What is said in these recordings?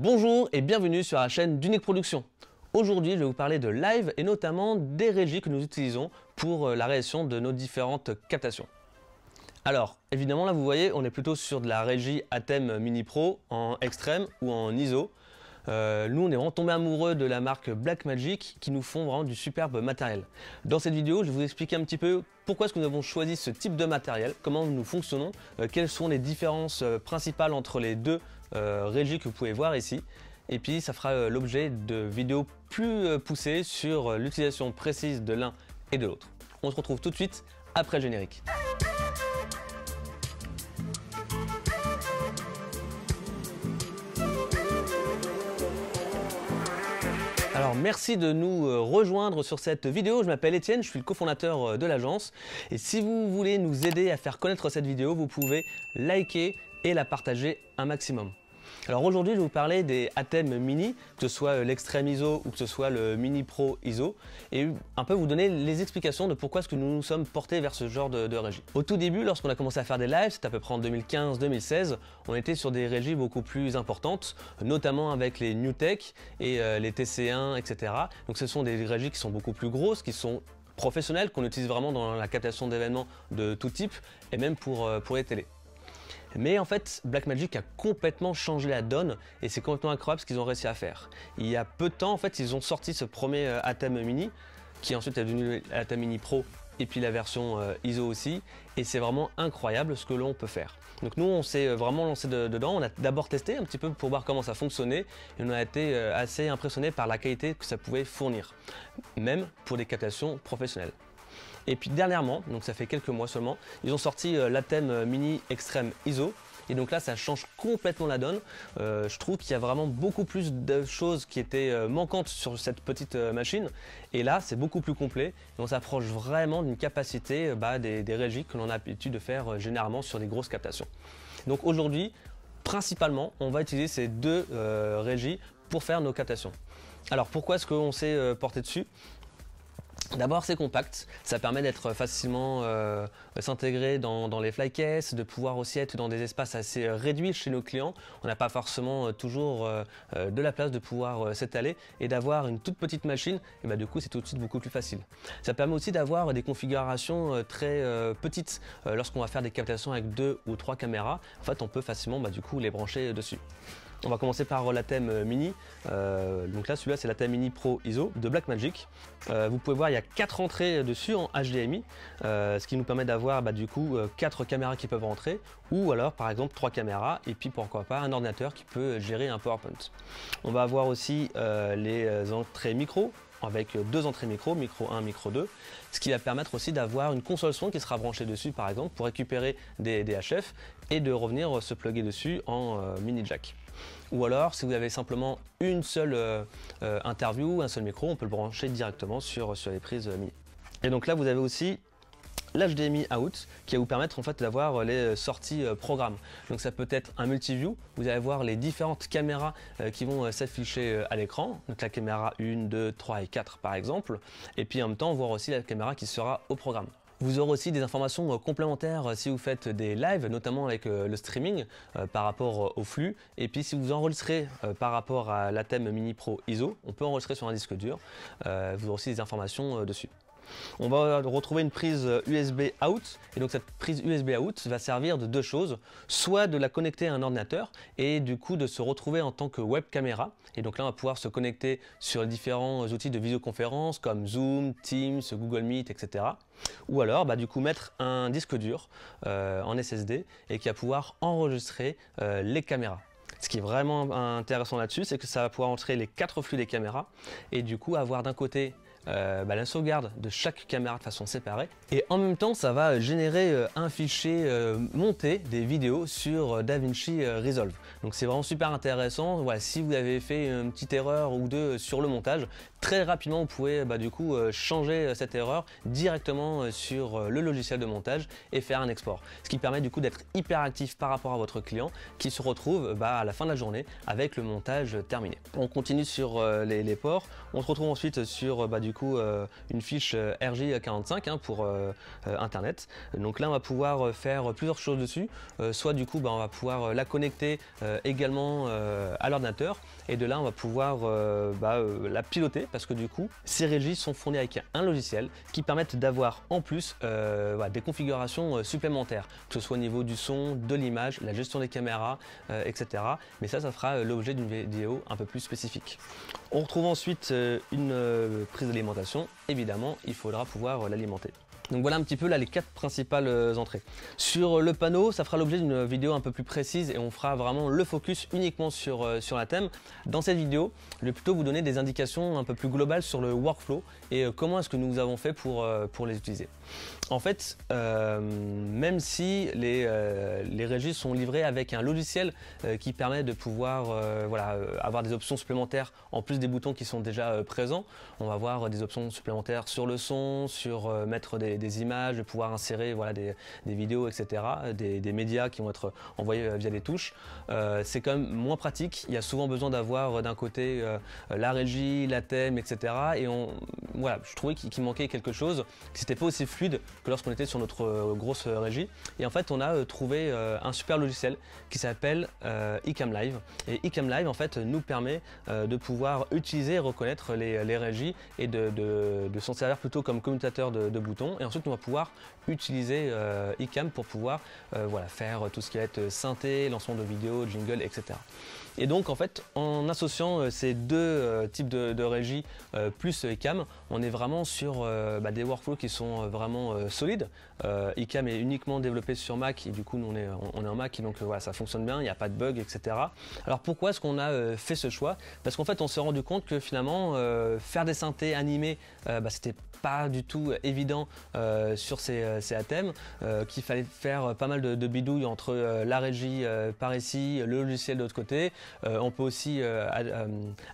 Bonjour et bienvenue sur la chaîne d'Unique Production. Aujourd'hui, je vais vous parler de live et notamment des régies que nous utilisons pour euh, la réalisation de nos différentes captations. Alors, évidemment, là, vous voyez, on est plutôt sur de la régie Atem Mini Pro en extrême ou en ISO. Euh, nous, on est vraiment tombé amoureux de la marque Blackmagic qui nous font vraiment du superbe matériel. Dans cette vidéo, je vais vous expliquer un petit peu pourquoi est-ce que nous avons choisi ce type de matériel, comment nous fonctionnons, euh, quelles sont les différences principales entre les deux euh, régie que vous pouvez voir ici. Et puis ça fera euh, l'objet de vidéos plus euh, poussées sur l'utilisation précise de l'un et de l'autre. On se retrouve tout de suite après le générique. Alors merci de nous rejoindre sur cette vidéo, je m'appelle Étienne, je suis le cofondateur de l'agence et si vous voulez nous aider à faire connaître cette vidéo, vous pouvez liker et la partager un maximum. Alors aujourd'hui, je vais vous parler des ATEM Mini, que ce soit euh, l'extrême ISO ou que ce soit le Mini Pro ISO, et un peu vous donner les explications de pourquoi est-ce que nous nous sommes portés vers ce genre de, régie. Au tout début, lorsqu'on a commencé à faire des lives, c'était à peu près en 2015-2016, on était sur des régies beaucoup plus importantes, notamment avec les New Tech et euh, les TC1, etc. Donc ce sont des régies qui sont beaucoup plus grosses, qui sont professionnelles, qu'on utilise vraiment dans la captation d'événements de tout type, et même pour, euh, pour les télés. Mais en fait, Blackmagic a complètement changé la donne et c'est complètement incroyable ce qu'ils ont réussi à faire. Il y a peu de temps, en fait, ils ont sorti ce premier euh, Atem Mini qui ensuite est devenu l'Atom Mini Pro et puis la version euh, ISO aussi. Et c'est vraiment incroyable ce que l'on peut faire. Donc nous, on s'est euh, vraiment lancé dedans. On a d'abord testé un petit peu pour voir comment ça fonctionnait. Et on a été assez impressionné par la qualité que ça pouvait fournir, même pour des captations professionnelles. Et puis dernièrement, donc ça fait quelques mois seulement, ils ont sorti euh, l'Atem euh, Mini Extreme ISO. Et donc là, ça change complètement la donne. Euh, je trouve qu'il y a vraiment beaucoup plus de choses qui étaient manquantes sur cette petite machine. Et là, c'est beaucoup plus complet. Donc on s'approche vraiment d'une capacité bah, des, régies que l'on a l'habitude de faire généralement sur des grosses captations. Donc aujourd'hui, principalement, on va utiliser ces deux régies pour faire nos captations. Alors pourquoi est-ce qu'on s'est porté dessus D'abord, c'est compact. Ça permet d'être facilement euh, s'intégrer dans, les flycases, de pouvoir aussi être dans des espaces assez euh, réduits chez nos clients. On n'a pas forcément euh, toujours de la place de pouvoir s'étaler et d'avoir une toute petite machine. Et bah, du coup, c'est tout de suite beaucoup plus facile. Ça permet aussi d'avoir des configurations très petites. Lorsqu'on va faire des captations avec deux ou trois caméras, en fait, on peut facilement bah, du coup les brancher dessus. On va commencer par la thème euh, Mini. Euh, donc là, celui-là, c'est thème Mini Pro ISO de Blackmagic. Euh, vous pouvez voir, il y a quatre entrées dessus en HDMI, ce qui nous permet d'avoir bah, du coup quatre caméras qui peuvent rentrer, ou alors par exemple trois caméras, et puis pourquoi pas un ordinateur qui peut gérer un PowerPoint. On va avoir aussi les entrées micro, avec deux entrées micro, micro 1, micro 2, ce qui va permettre aussi d'avoir une console son qui sera branchée dessus par exemple pour récupérer des, des HF et de revenir se plugger dessus en mini jack. Ou alors, si vous avez simplement une seule euh, euh, interview, un seul micro, on peut le brancher directement sur, les prises euh, Mi. Et donc là, vous avez aussi l'HDMI out qui va vous permettre en fait d'avoir les sorties programme. Donc ça peut être un multiview, vous allez voir les différentes caméras qui vont s'afficher à l'écran, donc la caméra 1, 2, 3 et 4 par exemple, et puis en même temps voir aussi la caméra qui sera au programme. Vous aurez aussi des informations euh, complémentaires euh, si vous faites des lives, notamment avec euh, le streaming par rapport au flux. Et puis si vous enregistrez par rapport à la thème Mini Pro ISO, on peut enregistrer sur un disque dur. Vous aurez aussi des informations dessus on va retrouver une prise USB out. Et donc cette prise USB out va servir de deux choses. Soit de la connecter à un ordinateur et du coup de se retrouver en tant que web caméra. Et donc là, on va pouvoir se connecter sur différents outils de visioconférence comme Zoom, Teams, Google Meet, etc. Ou alors, bah, du coup, mettre un disque dur euh, en SSD et qui va pouvoir enregistrer euh, les caméras. Ce qui est vraiment intéressant là-dessus, c'est que ça va pouvoir entrer les quatre flux des caméras et du coup avoir d'un côté euh, bah, la sauvegarde de chaque caméra de façon séparée. Et en même temps, ça va générer euh, un fichier euh, monté des vidéos sur DaVinci Resolve. Donc c'est vraiment super intéressant. Voilà, si vous avez fait une petite erreur ou deux sur le montage, très rapidement, vous pouvez bah, du coup changer cette erreur directement sur le logiciel de montage et faire un export. Ce qui permet du coup d'être hyper actif par rapport à votre client qui se retrouve bah, à la fin de la journée avec le montage terminé. On continue sur les, ports. On se retrouve ensuite sur du coup euh, une fiche euh, RJ45 hein, pour euh, Internet. Donc là, on va pouvoir faire plusieurs choses dessus. soit du coup, bah, on va pouvoir la connecter également à l'ordinateur et de là, on va pouvoir bah, la piloter parce que du coup, ces régies sont fournies avec un logiciel qui permettent d'avoir en plus bah, des configurations supplémentaires, que ce soit au niveau du son, de l'image, la gestion des caméras, etc. Mais ça, ça fera l'objet d'une vidéo un peu plus spécifique. On retrouve ensuite une prise d'éléments évidemment, il faudra pouvoir l'alimenter. Donc voilà un petit peu là les quatre principales euh, entrées. Sur euh, le panneau, ça fera l'objet d'une vidéo un peu plus précise et on fera vraiment le focus uniquement sur, euh, sur la thème. Dans cette vidéo, je vais plutôt vous donner des indications un peu plus globales sur le workflow et comment est-ce que nous avons fait pour, pour les utiliser. En fait, même si les, régies euh, sont livrées avec un logiciel euh, qui permet de pouvoir euh, voilà, avoir des options supplémentaires en plus des boutons qui sont déjà présents. On va avoir des options supplémentaires sur le son, sur mettre des, images, de pouvoir insérer voilà, des, vidéos, etc. Des, médias qui vont être envoyés via des touches. C'est quand même moins pratique. Il y a souvent besoin d'avoir d'un côté la régie, la thème, etc. Et on, voilà, je trouvais qu'il manquait quelque chose, que c'était pas aussi fluide que lorsqu'on était sur notre grosse régie et en fait, on a euh, trouvé euh, un super logiciel qui s'appelle iCam euh, Live. Et iCam Live, en fait, nous permet de pouvoir utiliser et reconnaître les, les régies et de, s'en servir plutôt comme commutateur de, boutons. Et ensuite, on va pouvoir utiliser iCam pour pouvoir faire tout ce qui va être synthé, lancement de vidéos, jingle, etc. Et donc en fait, en associant euh, ces deux euh, types de, de régie euh, plus ICAM, on est vraiment sur bah, des workflows qui sont vraiment solides. ICAM est uniquement développé sur Mac et du coup nous on est, on en Mac et donc ça fonctionne bien, il n'y a pas de bug, etc. Alors pourquoi est-ce qu'on a fait ce choix Parce qu'en fait on s'est rendu compte que finalement faire des synthés animés, ce bah, c'était pas du tout évident sur ces, ces ATEM, qu'il fallait faire pas mal de, bidouilles entre la régie par ici, le logiciel de l'autre côté, euh, on peut aussi euh, euh,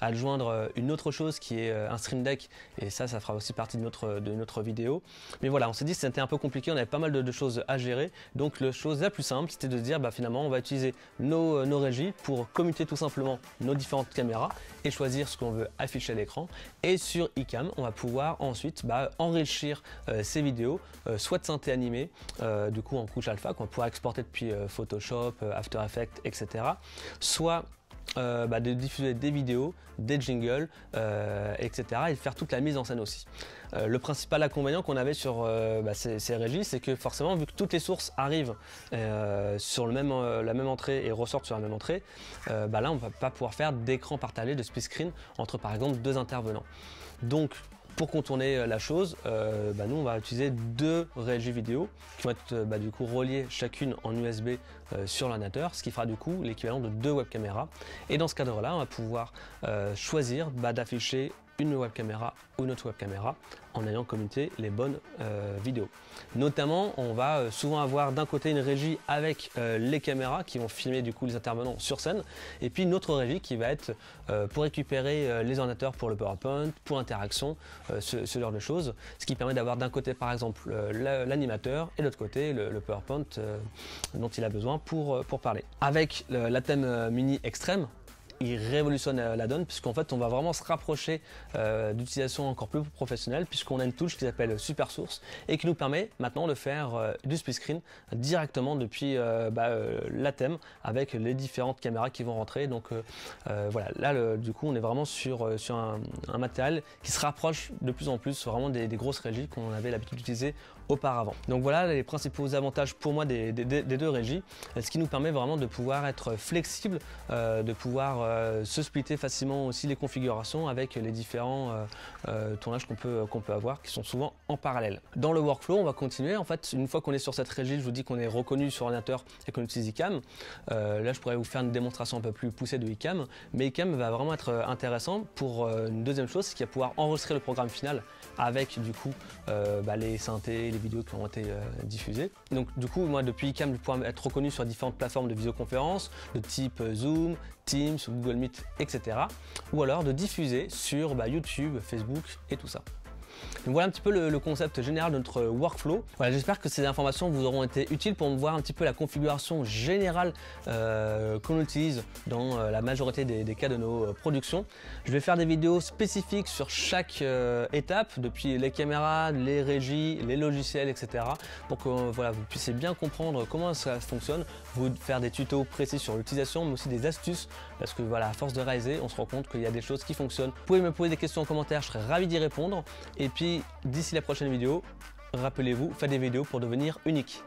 adjoindre une autre chose qui est un Stream Deck et ça, ça fera aussi partie de notre, vidéo. Mais voilà, on s'est dit que c'était un peu compliqué, on avait pas mal de, choses à gérer. Donc la chose la plus simple, c'était de se dire bah, finalement on va utiliser nos, nos régies pour commuter tout simplement nos différentes caméras et choisir ce qu'on veut afficher à l'écran. Et sur iCam, on va pouvoir ensuite bah, enrichir ces vidéos, soit de synthé animé, du coup en couche alpha qu'on pourra exporter depuis Photoshop, After Effects, etc. Soit euh, bah, de diffuser des vidéos, des jingles, etc. Euh, et faire toute la mise en scène aussi. Euh, le principal inconvénient qu'on avait sur bah, ces, ces, régies, c'est que forcément, vu que toutes les sources arrivent sur la même entrée et ressortent sur la même entrée, bah, là, on ne va pas pouvoir faire d'écran partagé de split screen entre par exemple deux intervenants. Donc, pour contourner euh, la chose, euh, bah, nous on va utiliser deux régies vidéo qui vont être euh, bah, du coup reliées chacune en USB sur l'ordinateur, ce qui fera du coup l'équivalent de deux webcaméras. Et dans ce cadre-là, on va pouvoir choisir bah, d'afficher une web caméra ou notre web caméra en ayant commuté les bonnes euh, vidéos. Notamment, on va euh, souvent avoir d'un côté une régie avec euh, les caméras qui vont filmer du coup les intervenants sur scène et puis une autre régie qui va être pour récupérer les ordinateurs pour le PowerPoint, pour interaction, ce, genre de choses, ce qui permet d'avoir d'un côté par exemple l'animateur et de l'autre côté le, PowerPoint dont il a besoin pour, pour parler. Avec la thème mini extrême, il révolutionne euh, la donne puisqu'en fait on va vraiment se rapprocher euh, d'utilisation encore plus professionnelle puisqu'on a une touche qui s'appelle euh, Super Source et qui nous permet maintenant de faire du split screen directement depuis bah, la thème avec les différentes caméras qui vont rentrer donc voilà là du coup on est vraiment sur, sur un, matériel qui se rapproche de plus en plus vraiment des, des grosses régies qu'on avait l'habitude d'utiliser auparavant. Donc voilà les principaux avantages pour moi des, deux régies, ce qui nous permet vraiment de pouvoir être flexible, euh, de pouvoir euh, se splitter facilement aussi les configurations avec les différents euh, tournages qu'on peut, qu'on peut avoir qui sont souvent en parallèle. Dans le workflow, on va continuer. En fait, une fois qu'on est sur cette régie, je vous dis qu'on est reconnu sur ordinateur et qu'on utilise ICAM. là, je pourrais vous faire une démonstration un peu plus poussée de ICAM, mais ICAM va vraiment être intéressant pour une deuxième chose, c'est qu'il va pouvoir enregistrer le programme final avec du coup bah, les synthés, vidéos qui ont été euh, diffusées. donc du coup, moi depuis ICAM, je pourrais être reconnu sur différentes plateformes de visioconférence de type euh, Zoom, Teams, Google Meet, etc. Ou alors de diffuser sur bah, YouTube, Facebook et tout ça voilà un petit peu le, concept général de notre euh, workflow. j'espère que ces informations vous auront été utiles pour voir un petit peu la configuration générale euh, qu'on utilise dans euh, la majorité des, cas de nos euh, productions. Je vais faire des vidéos spécifiques sur chaque étape, depuis les caméras, les régies, les logiciels, etc. pour que vous puissiez bien comprendre comment ça fonctionne vous faire des tutos précis sur l'utilisation, mais aussi des astuces, parce que voilà, à force de réaliser, on se rend compte qu'il y a des choses qui fonctionnent. Vous pouvez me poser des questions en commentaire, je serai ravi d'y répondre. Et puis, d'ici la prochaine vidéo, rappelez-vous, faites des vidéos pour devenir unique.